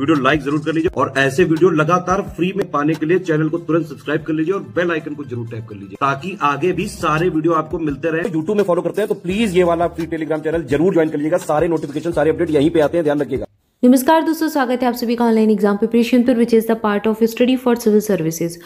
video like जरूर कर लीजिए और ऐसे वीडियो लगातार फ्री में पाने के लिए चैनल को तुरंत सब्सक्राइब कर लीजिए और बेल आइकन को जरूर टैप कर लीजिए ताकि आगे भी सारे वीडियो आपको मिलते रहे यूट्यूब में फॉलो करते हैं तो प्लीज ये वाला फ्री टेलीग्राम चैनल जरूर ज्वाइन कर लीजिएगा सारे नोटिफिकेशन सारे अपडेट यहीं पे आते हैं ध्यान रखिएगा नमस्कार दोस्तों स्वागत है आप सभी का ऑनलाइन एग्जाम प्रिपरेशन पर which is the part of study for civil services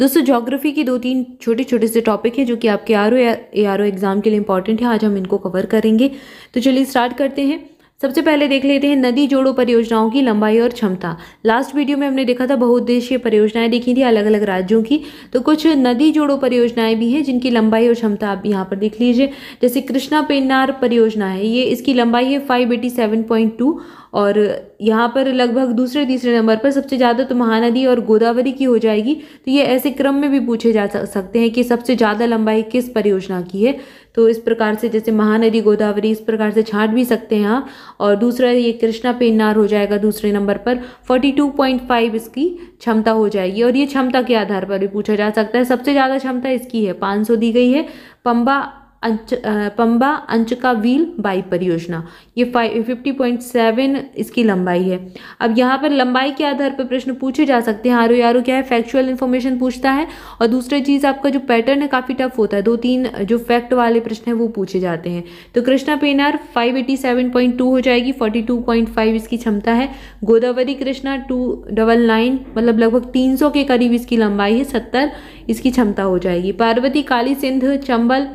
दोस्तों ज्योग्राफी के दो तीन छोटे छोटे से टॉपिक हैं जो कि आपके आर ओ एग्ज़ाम के लिए इंपॉर्टेंट है आज हम इनको कवर करेंगे तो चलिए स्टार्ट करते हैं सबसे पहले देख लेते हैं नदी जोड़ो परियोजनाओं की लंबाई और क्षमता लास्ट वीडियो में हमने देखा था बहुउद्देशीय परियोजनाएं देखी थी अलग अलग राज्यों की तो कुछ नदी जोड़ो परियोजनाएं भी हैं जिनकी लंबाई और क्षमता आप यहाँ पर देख लीजिए जैसे कृष्णा पेन्नार परियोजना है ये इसकी लंबाई है five eighty seven point two और यहाँ पर लगभग दूसरे तीसरे नंबर पर सबसे ज़्यादा तो महानदी और गोदावरी की हो जाएगी तो ये ऐसे क्रम में भी पूछे जा सकते हैं कि सबसे ज़्यादा लंबाई किस परियोजना की है तो इस प्रकार से जैसे महानदी गोदावरी इस प्रकार से छाट भी सकते हैं आप और दूसरा ये कृष्णा पेन्नार हो जाएगा दूसरे नंबर पर 42.5 इसकी क्षमता हो जाएगी और ये क्षमता के आधार पर भी पूछा जा सकता है सबसे ज़्यादा क्षमता इसकी है 500 दी गई है पंबा अंच पम्बा अंचका व्हील बाई परियोजना ये फाइव फिफ्टी पॉइंट सेवन इसकी लंबाई है अब यहाँ पर लंबाई के आधार पर प्रश्न पूछे जा सकते हैं आरो यारो क्या है फैक्चुअल इन्फॉर्मेशन पूछता है और दूसरी चीज़ आपका जो पैटर्न है काफ़ी टफ होता है दो तीन जो फैक्ट वाले प्रश्न हैं वो पूछे जाते हैं तो Krishna Pennar five eighty seven point two हो जाएगी फोर्टी टू पॉइंट फाइव इसकी क्षमता है Godavari Krishna two double nine मतलब लगभग तीन सौ के करीब इसकी लंबाई है सत्तर इसकी क्षमता हो जाएगी पार्वती काली सिंध चंबल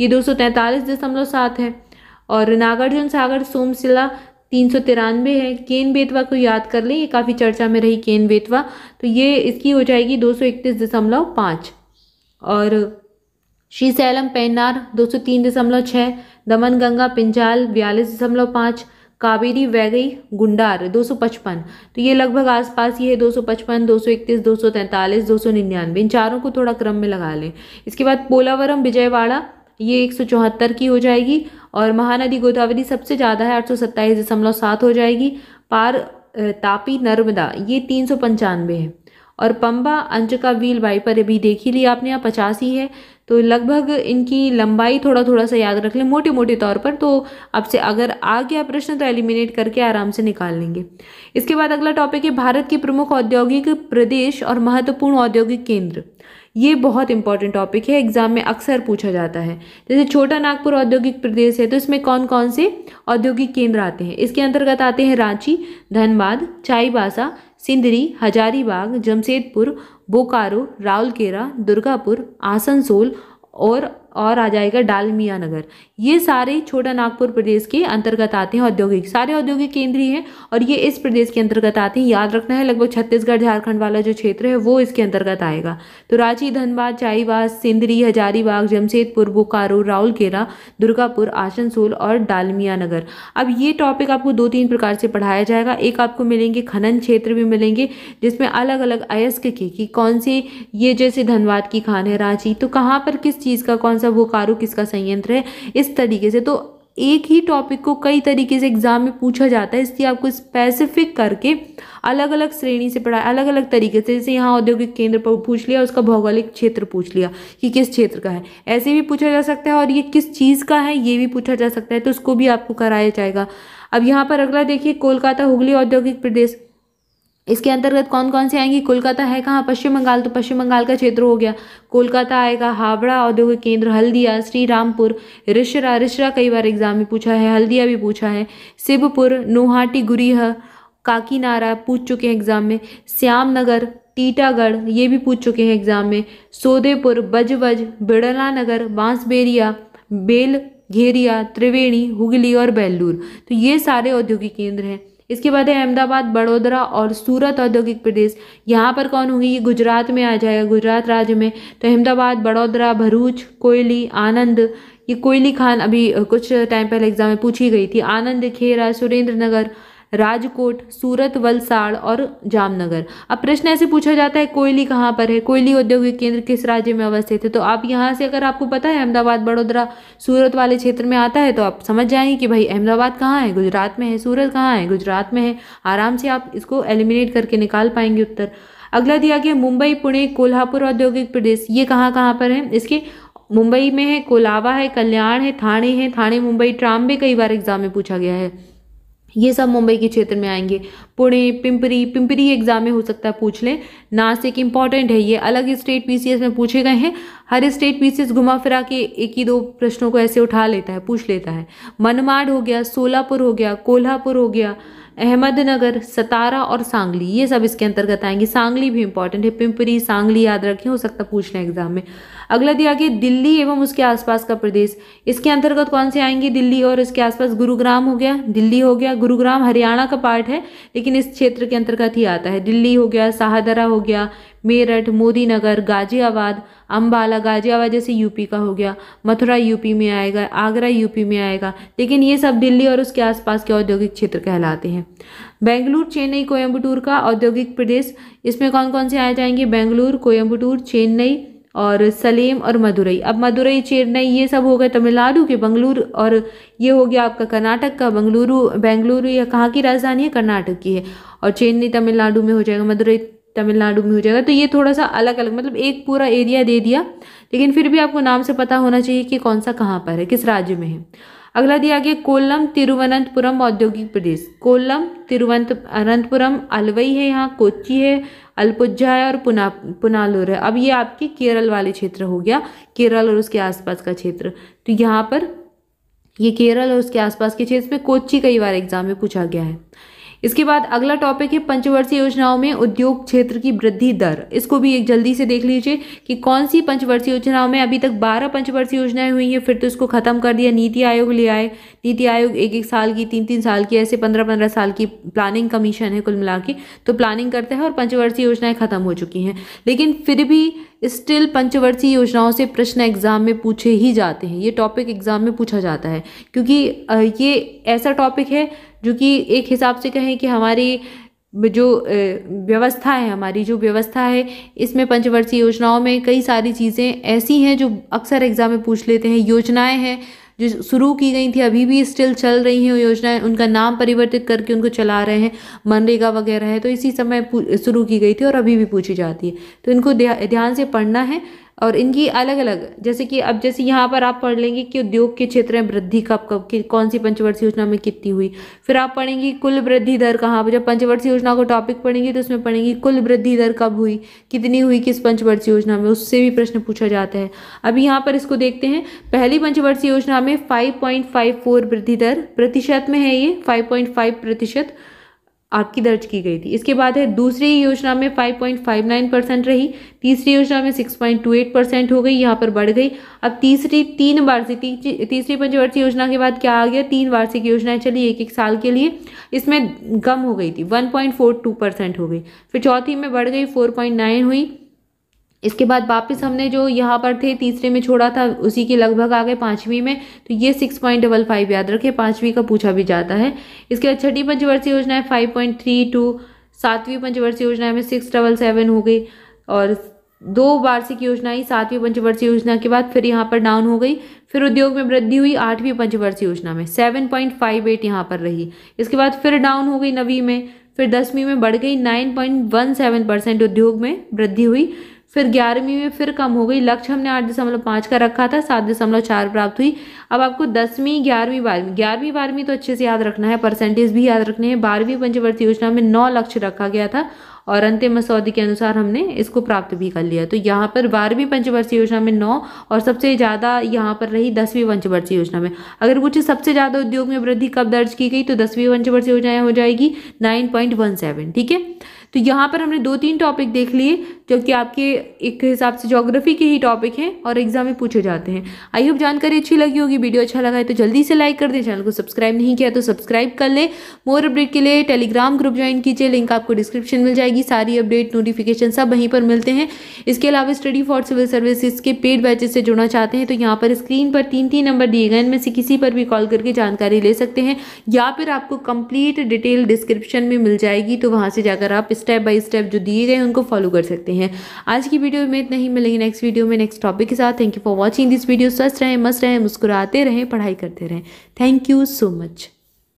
ये दो सौ तैंतालीस दशमलव सात है और नागार्जुन सागर सोमशिला तीन सौ तिरानवे है केन बेतवा को याद कर लें ये काफ़ी चर्चा में रही केन बेतवा तो ये इसकी हो जाएगी दो सौ इकतीस दशमलव पाँच और श्री सैलम पैनार दो सौ तीन दशमलव छः दमन गंगा पिंजाल बयालीस दशमलव पाँच कावेरी वैगई गुंडार दो सौ पचपन तो ये लगभग आसपास ही है दो सौ पचपन दो सौ इकतीस दो सौ तैंतालीस दो सौ निन्यानवे इन चारों को थोड़ा क्रम में लगा लें इसके बाद पोलावरम विजयवाड़ा ये एक सौ चौहत्तर की हो जाएगी और महानदी गोदावरी सबसे ज़्यादा है आठ सौ सत्ताईस दशमलव सात हो जाएगी पार तापी नर्मदा ये तीन सौ पंचानवे है और पम्बा का व्हील वाइपर अभी देख ही ली आपने यहाँ पचासी है तो लगभग इनकी लंबाई थोड़ा थोड़ा सा याद रख लें मोटे मोटे तौर पर तो आपसे अगर आ गया प्रश्न तो एलिमिनेट करके आराम से निकाल लेंगे इसके बाद अगला टॉपिक है भारत के प्रमुख औद्योगिक प्रदेश और महत्वपूर्ण औद्योगिक केंद्र ये बहुत इंपॉर्टेंट टॉपिक है एग्जाम में अक्सर पूछा जाता है जैसे छोटा नागपुर औद्योगिक प्रदेश है तो इसमें कौन कौन से औद्योगिक केंद्र आते हैं इसके अंतर्गत आते हैं रांची धनबाद चाईबासा सिंदरी हजारीबाग जमशेदपुर बोकारो राउलकेरा दुर्गापुर आसनसोल और और आ जाएगा डालमिया नगर ये सारे छोटा नागपुर प्रदेश के अंतर्गत आते हैं औद्योगिक सारे औद्योगिक केंद्र ही हैं और ये इस प्रदेश के अंतर्गत आते हैं याद रखना है लगभग छत्तीसगढ़ झारखंड वाला जो क्षेत्र है वो इसके अंतर्गत आएगा तो रांची धनबाद चाईबास सिंदरी हजारीबाग जमशेदपुर बोकारो राउलकेरा दुर्गापुर आसनसोल और डालमिया नगर अब ये टॉपिक आपको दो तीन प्रकार से पढ़ाया जाएगा एक आपको मिलेंगे खनन क्षेत्र भी मिलेंगे जिसमें अलग अलग अयस्क के कि कौन से ये जैसे धनबाद की खान है रांची तो कहाँ पर किस चीज़ का कौन सा बोकारो किसका संयंत्र है इस तरीके से तो एक ही टॉपिक को कई तरीके से एग्जाम में पूछा जाता है इसलिए आपको स्पेसिफिक करके अलग अलग श्रेणी से पढ़ा अलग अलग तरीके से जैसे यहाँ औद्योगिक केंद्र पर पूछ लिया उसका भौगोलिक क्षेत्र पूछ लिया कि किस क्षेत्र का है ऐसे भी पूछा जा सकता है और ये किस चीज़ का है ये भी पूछा जा सकता है तो उसको भी आपको कराया जाएगा अब यहाँ पर अगला देखिए कोलकाता हुगली औद्योगिक प्रदेश इसके अंतर्गत कौन कौन से आएंगी कोलकाता है कहाँ पश्चिम बंगाल तो पश्चिम बंगाल का क्षेत्र हो गया कोलकाता आएगा हावड़ा औद्योगिक केंद्र हल्दिया श्री रामपुर रिश्रा रिश्रा कई बार एग्जाम में पूछा है हल्दिया भी पूछा है शिवपुर नोहाटी गुरीह काकीनारा पूछ चुके हैं एग्जाम में श्यामनगर टीटागढ़ ये भी पूछ चुके हैं एग्जाम में सोदेपुर बजबज बिड़ला नगर बांसबेरिया बेल घेरिया त्रिवेणी हुगली और बेल्लूर तो ये सारे औद्योगिक केंद्र हैं इसके बाद है अहमदाबाद बड़ोदरा और सूरत औद्योगिक प्रदेश यहाँ पर कौन होगी ये गुजरात में आ जाएगा गुजरात राज्य में तो अहमदाबाद बड़ोदरा भरूच कोयली आनंद ये कोयली खान अभी कुछ टाइम पहले एग्जाम में पूछी गई थी आनंद खेरा सुरेंद्र नगर राजकोट सूरत वलसाड़ और जामनगर अब प्रश्न ऐसे पूछा जाता है कोयली कहाँ पर है कोयली औद्योगिक केंद्र किस राज्य में अवस्थित है तो आप यहाँ से अगर आपको पता है अहमदाबाद बड़ोदरा सूरत वाले क्षेत्र में आता है तो आप समझ जाएंगे कि भाई अहमदाबाद कहाँ है गुजरात में है सूरत कहाँ है गुजरात में है आराम से आप इसको एलिमिनेट करके निकाल पाएंगे उत्तर अगला दिया गया मुंबई पुणे कोल्हापुर औद्योगिक प्रदेश ये कहाँ कहाँ पर है इसके मुंबई में है कोलावा है कल्याण है थाने है थाने मुंबई ट्राम भी कई बार एग्जाम में पूछा गया है ये सब मुंबई के क्षेत्र में आएंगे पुणे पिंपरी पिंपरी एग्जाम में हो सकता है पूछ लें नासिक इंपॉर्टेंट है ये अलग स्टेट पीसीएस में पूछे गए हैं हर स्टेट पीसीएस घुमा फिरा के एक ही दो प्रश्नों को ऐसे उठा लेता है पूछ लेता है मनमाड़ हो गया सोलापुर हो गया कोल्हापुर हो गया अहमदनगर सतारा और सांगली ये सब इसके अंतर्गत आएंगे सांगली भी इंपॉर्टेंट है पिंपरी सांगली याद रखें हो सकता पूछना एग्जाम में अगला दिया गया दिल्ली एवं उसके आसपास का प्रदेश इसके अंतर्गत कौन से आएंगे दिल्ली और इसके आसपास गुरुग्राम हो गया दिल्ली हो गया गुरुग्राम हरियाणा का पार्ट है लेकिन इस क्षेत्र के अंतर्गत ही आता है दिल्ली हो गया शाहदरा हो गया मेरठ मोदी नगर गाजियाबाद अम्बाला गाजियाबाद जैसे यूपी का हो गया मथुरा यूपी में आएगा आगरा यूपी में आएगा लेकिन ये सब दिल्ली और उसके आसपास के औद्योगिक क्षेत्र कहलाते हैं बेंगलुरु चेन्नई कोयम्बटूर का औद्योगिक प्रदेश इसमें कौन कौन से आए जाएंगे बेंगलुरु कोयम्बटूर चेन्नई और सलेम और मदुरई अब मदुरई चेन्नई ये सब हो गए तमिलनाडु के बंगलुरु और ये हो गया आपका कर्नाटक का बंगलुरु बेंगलुरु या कहाँ की राजधानी है कर्नाटक की है और चेन्नई तमिलनाडु में हो जाएगा मदुरई तमिलनाडु में हो जाएगा तो ये थोड़ा सा अलग अलग मतलब एक पूरा एरिया दे दिया लेकिन फिर भी आपको नाम से पता होना चाहिए कि कौन सा कहाँ पर है किस राज्य में है अगला दिया गया कोल्लम तिरुवनंतपुरम औद्योगिक प्रदेश कोल्लम अनंतपुरम अलवई है यहाँ कोच्चि है अल्पुजा है और पुना पुनालोर है अब ये आपके केरल वाले क्षेत्र हो गया केरल और उसके आसपास का क्षेत्र तो यहाँ पर ये केरल और उसके आसपास के क्षेत्र में कोच्चि कई बार एग्जाम में पूछा गया है इसके बाद अगला टॉपिक है पंचवर्षीय योजनाओं में उद्योग क्षेत्र की वृद्धि दर इसको भी एक जल्दी से देख लीजिए कि कौन सी पंचवर्षीय योजनाओं में अभी तक बारह पंचवर्षीय योजनाएं हुई हैं फिर तो इसको खत्म कर दिया नीति आयोग ले आए नीति आयोग एक एक साल की तीन तीन साल की ऐसे पंद्रह पंद्रह साल की प्लानिंग कमीशन है कुल मिला के तो प्लानिंग करते हैं और पंचवर्षीय योजनाएं खत्म हो चुकी हैं लेकिन फिर भी स्टिल पंचवर्षीय योजनाओं से प्रश्न एग्जाम में पूछे ही जाते हैं ये टॉपिक एग्जाम में पूछा जाता है क्योंकि ये ऐसा टॉपिक है जो कि एक हिसाब से कहें कि हमारी जो व्यवस्था है हमारी जो व्यवस्था है इसमें पंचवर्षीय योजनाओं में कई सारी चीज़ें ऐसी हैं जो अक्सर एग्ज़ाम में पूछ लेते हैं योजनाएं हैं जो शुरू की गई थी अभी भी स्टिल चल रही हैं योजनाएं उनका नाम परिवर्तित करके उनको चला रहे हैं मनरेगा वगैरह है तो इसी समय शुरू की गई थी और अभी भी पूछी जाती है तो इनको ध्यान से पढ़ना है और इनकी अलग अलग जैसे कि अब जैसे यहाँ पर आप पढ़ लेंगे कि उद्योग के क्षेत्र में वृद्धि कब कब की कौन सी पंचवर्षीय योजना में कितनी हुई फिर आप पढ़ेंगे कुल वृद्धि दर कहाँ पर जब पंचवर्षीय योजना को टॉपिक पढ़ेंगे तो उसमें पढ़ेंगे कुल वृद्धि दर कब हुई कितनी हुई किस पंचवर्षीय योजना में उससे भी प्रश्न पूछा जाता है अब यहाँ पर इसको देखते हैं पहली पंचवर्षीय योजना में फाइव वृद्धि दर प्रतिशत में है ये फाइव प्रतिशत आपकी दर्ज की गई थी इसके बाद है दूसरी योजना में 5.59 परसेंट रही तीसरी योजना में 6.28 परसेंट हो गई यहाँ पर बढ़ गई अब तीसरी तीन वार्षिक ती, तीसरी पंचवर्षीय योजना के बाद क्या आ गया तीन वार्षिक योजनाएं चली एक एक साल के लिए इसमें कम हो गई थी 1.42 परसेंट हो गई फिर चौथी में बढ़ गई 4.9 हुई इसके बाद वापस हमने जो यहाँ पर थे तीसरे में छोड़ा था उसी के लगभग आ गए पाँचवीं में तो ये सिक्स पॉइंट डबल फाइव याद रखे पाँचवीं का पूछा भी जाता है इसके बाद छठी पंचवर्षीय योजना है फाइव पॉइंट थ्री टू सातवीं पंचवर्षीय योजना में सिक्स डबल सेवन हो गई और दो वार्षिक ही सातवीं पंचवर्षीय योजना के बाद फिर यहाँ पर डाउन हो गई फिर उद्योग में वृद्धि हुई आठवीं पंचवर्षीय योजना में सेवन पॉइंट फाइव एट यहाँ पर रही इसके बाद फिर डाउन हो गई नवीं में फिर दसवीं में बढ़ गई nine point one seven percent उद्योग में वृद्धि हुई फिर ग्यारहवीं में फिर कम हो गई लक्ष्य हमने आठ दशमलव पाँच का रखा था सात दशमलव चार प्राप्त हुई अब आपको दसवीं ग्यारहवीं बारहवीं ग्यारहवीं बारहवीं तो अच्छे से याद रखना है परसेंटेज भी याद रखने हैं बारहवीं पंचवर्ती योजना में नौ लक्ष्य रखा गया था और अंतिम मसौदे के अनुसार हमने इसको प्राप्त भी कर लिया तो यहाँ पर बारहवीं पंचवर्षीय योजना में नौ और सबसे ज़्यादा यहाँ पर रही दसवीं पंचवर्षीय योजना में अगर पूछे सबसे ज़्यादा उद्योग में वृद्धि कब दर्ज की गई तो दसवीं पंचवर्षीय योजना हो जाएगी नाइन पॉइंट वन सेवन ठीक है तो यहाँ पर हमने दो तीन टॉपिक देख लिए क्योंकि आपके एक हिसाब से जोग्राफी के ही टॉपिक हैं और एग्जाम में पूछे जाते हैं आई होप जानकारी अच्छी लगी होगी वीडियो अच्छा लगा है तो जल्दी से लाइक कर दें चैनल को सब्सक्राइब नहीं किया तो सब्सक्राइब कर लें मोर अपडेट के लिए टेलीग्राम ग्रुप ज्वाइन कीजिए लिंक आपको डिस्क्रिप्शन मिल जाएगी सारी अपडेट नोटिफिकेशन सब वहीं पर मिलते हैं इसके अलावा स्टडी फॉर सिविल सर्विसेज के पेड बैचेस से जुड़ना चाहते हैं तो यहाँ पर स्क्रीन पर तीन तीन नंबर दिए गए इनमें से किसी पर भी कॉल करके जानकारी ले सकते हैं या फिर आपको कंप्लीट डिटेल डिस्क्रिप्शन में मिल जाएगी तो वहाँ से जाकर आप स्टेप बाई स्टेप जो दिए गए उनको फॉलो कर सकते हैं हैं आज की वीडियो में इतना ही मिलेंगे नेक्स्ट वीडियो में नेक्स्ट टॉपिक के साथ thank you for watching this video स्वस्थ रहें मस्त रहें मुस्कुराते रहें पढ़ाई करते रहें थैंक यू सो मच